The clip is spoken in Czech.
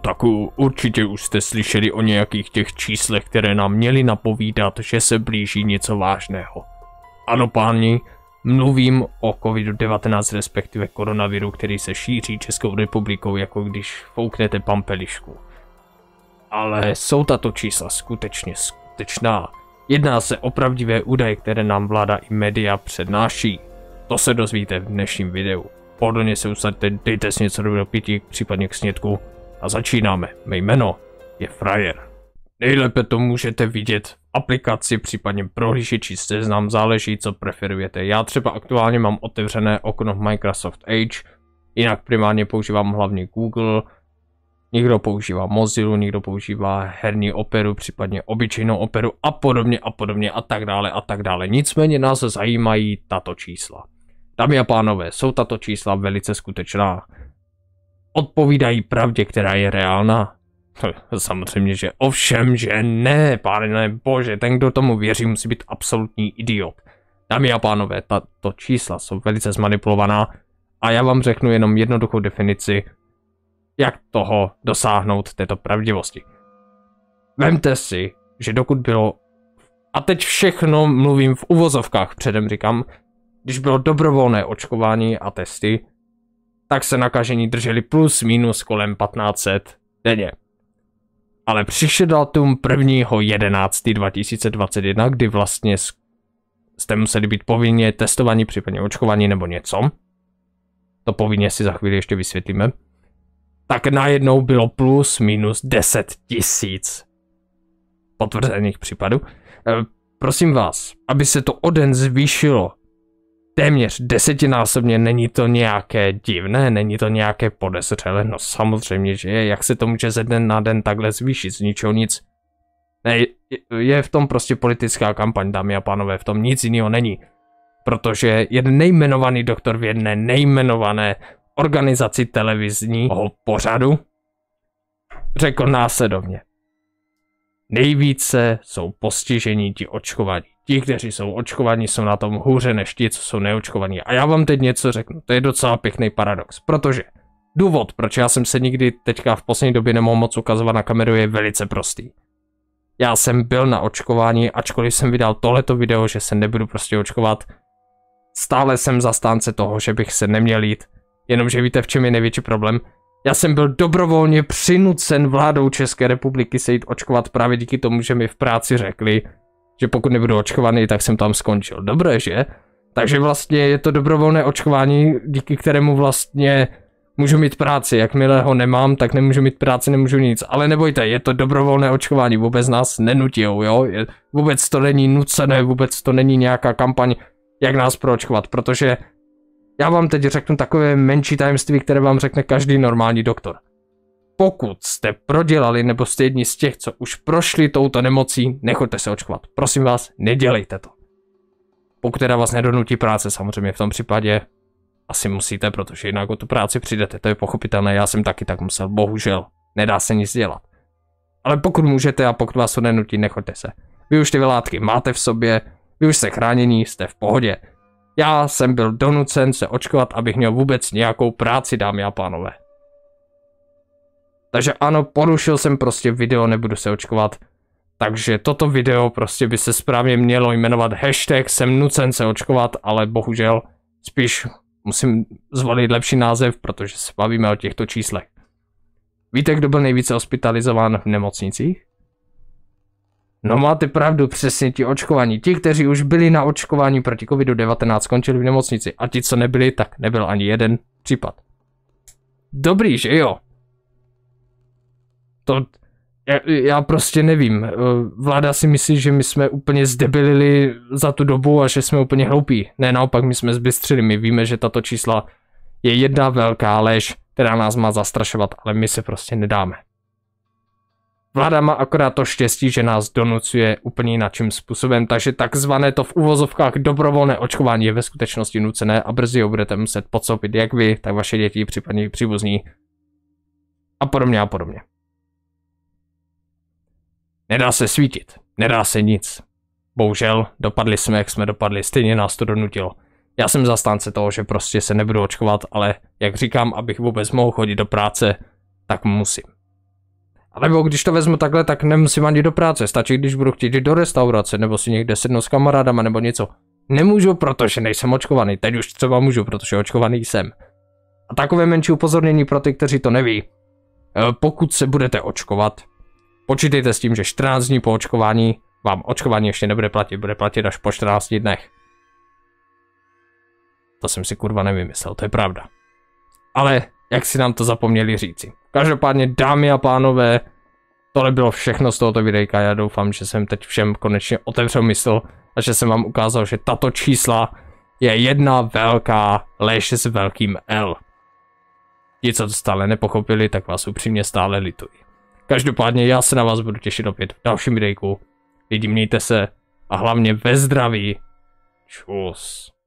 tak určitě už jste slyšeli o nějakých těch číslech, které nám měly napovídat, že se blíží něco vážného. Ano, páni, mluvím o COVID-19, respektive koronaviru, který se šíří Českou republikou, jako když fouknete pampelišku. Ale jsou tato čísla skutečně skutečná. Jedná se o pravdivé údaje, které nám vláda i média přednáší. To se dozvíte v dnešním videu. Pohodlně se usaďte, dejte si něco do pití, případně k snědku a začínáme. Mé jméno je Fryer. Nejlépe to můžete vidět v aplikaci, případně prohlížeči seznam, záleží co preferujete. Já třeba aktuálně mám otevřené okno v Microsoft Edge, jinak primárně používám hlavně Google, někdo používá Mozilla, někdo používá herní operu, případně obyčejnou operu a podobně a podobně a tak dále a tak dále. Nicméně nás zajímají tato čísla. Dámy a pánové, jsou tato čísla velice skutečná odpovídají pravdě, která je reálná. Hm, samozřejmě, že ovšem, že ne, pane bože, ten, kdo tomu věří, musí být absolutní idiot. Dámy a pánové, tato čísla jsou velice zmanipulovaná a já vám řeknu jenom jednoduchou definici, jak toho dosáhnout této pravdivosti. Vemte si, že dokud bylo, a teď všechno mluvím v uvozovkách, předem říkám, když bylo dobrovolné očkování a testy, tak se nakažení drželi plus minus kolem 1500 denně. Ale přišel datum 1.11.2021, kdy vlastně jste museli být povinně testovaní, případně očkovaní nebo něco. To povinně si za chvíli ještě vysvětlíme. Tak najednou bylo plus minus 10 tisíc potvrzených případů. E, prosím vás, aby se to o den zvýšilo téměř desetinásobně, není to nějaké divné, není to nějaké podezřelé, no samozřejmě, že je, jak se to může ze den na den takhle zvýšit, z ničeho nic. Ne, je v tom prostě politická kampaň, dámy a pánové, v tom nic jiného není. Protože jeden nejmenovaný doktor v jedné nejmenované organizaci televizního pořadu řekl následovně. Nejvíce jsou postižení ti očkovaní. Ti, kteří jsou očkovaní, jsou na tom hůře než ti, co jsou neočkovaní. A já vám teď něco řeknu, to je docela pěkný paradox, protože důvod, proč já jsem se nikdy teďka v poslední době nemohl moc ukazovat na kameru, je velice prostý. Já jsem byl na očkování, ačkoliv jsem vydal tohleto video, že se nebudu prostě očkovat, stále jsem zastánce toho, že bych se neměl jít. Jenomže víte, v čem je největší problém? Já jsem byl dobrovolně přinucen vládou České republiky se jít očkovat právě díky tomu, že mi v práci řekli, že pokud nebudu očkovaný, tak jsem tam skončil. Dobré, že? Takže vlastně je to dobrovolné očkování, díky kterému vlastně můžu mít práci. Jakmile ho nemám, tak nemůžu mít práci, nemůžu nic. Ale nebojte, je to dobrovolné očkování, vůbec nás nenutí, jo? Je, vůbec to není nucené, vůbec to není nějaká kampaň, jak nás proočkovat, protože já vám teď řeknu takové menší tajemství, které vám řekne každý normální doktor. Pokud jste prodělali nebo jste jedni z těch, co už prošli touto nemocí, nechoďte se očkovat. Prosím vás, nedělejte to. Pokud teda vás nedonutí práce, samozřejmě v tom případě asi musíte, protože jinak o tu práci přijdete, to je pochopitelné, já jsem taky tak musel, bohužel, nedá se nic dělat. Ale pokud můžete a pokud vás to nenutí, nechoďte se. Vy už ty látky máte v sobě, vy už jste chránění, jste v pohodě. Já jsem byl donucen se očkovat, abych měl vůbec nějakou práci, dámy a pánové. Takže ano, porušil jsem prostě video, nebudu se očkovat. Takže toto video prostě by se správně mělo jmenovat hashtag jsem nucen se očkovat, ale bohužel spíš musím zvolit lepší název, protože se bavíme o těchto číslech. Víte, kdo byl nejvíce hospitalizován v nemocnicích? No máte pravdu, přesně ti očkovaní. Ti, kteří už byli na očkování proti COVID-19, skončili v nemocnici. A ti, co nebyli, tak nebyl ani jeden případ. Dobrý, že jo? To... Já, já prostě nevím. Vláda si myslí, že my jsme úplně zdebilili za tu dobu a že jsme úplně hloupí. Ne, naopak, my jsme zbystřili. My víme, že tato čísla je jedna velká lež, která nás má zastrašovat, ale my se prostě nedáme. Vláda má akorát to štěstí, že nás donucuje úplně jiným způsobem, takže takzvané to v uvozovkách dobrovolné očkování je ve skutečnosti nucené a brzy ho budete muset podsoupit jak vy, tak vaše děti, případně příbuzní a podobně a podobně. Nedá se svítit, nedá se nic. Bohužel, dopadli jsme, jak jsme dopadli, stejně nás to donutilo. Já jsem zastánce toho, že prostě se nebudu očkovat, ale jak říkám, abych vůbec mohl chodit do práce, tak musím. A nebo když to vezmu takhle, tak nemusím ani do práce, stačí, když budu chtít jít do restaurace, nebo si někde sednout s kamarádama, nebo něco. Nemůžu, protože nejsem očkovaný, teď už třeba můžu, protože očkovaný jsem. A takové menší upozornění pro ty, kteří to neví. E, pokud se budete očkovat, počítejte s tím, že 14 dní po očkování vám očkování ještě nebude platit, bude platit až po 14 dnech. To jsem si kurva nevymyslel, to je pravda. Ale jak si nám to zapomněli říci. Každopádně, dámy a pánové, tohle bylo všechno z tohoto videjka. Já doufám, že jsem teď všem konečně otevřel mysl a že jsem vám ukázal, že tato čísla je jedna velká lež s velkým L. Ti, co to stále nepochopili, tak vás upřímně stále lituji. Každopádně já se na vás budu těšit opět v dalším videjku. Lidi, mějte se a hlavně ve zdraví. Čus.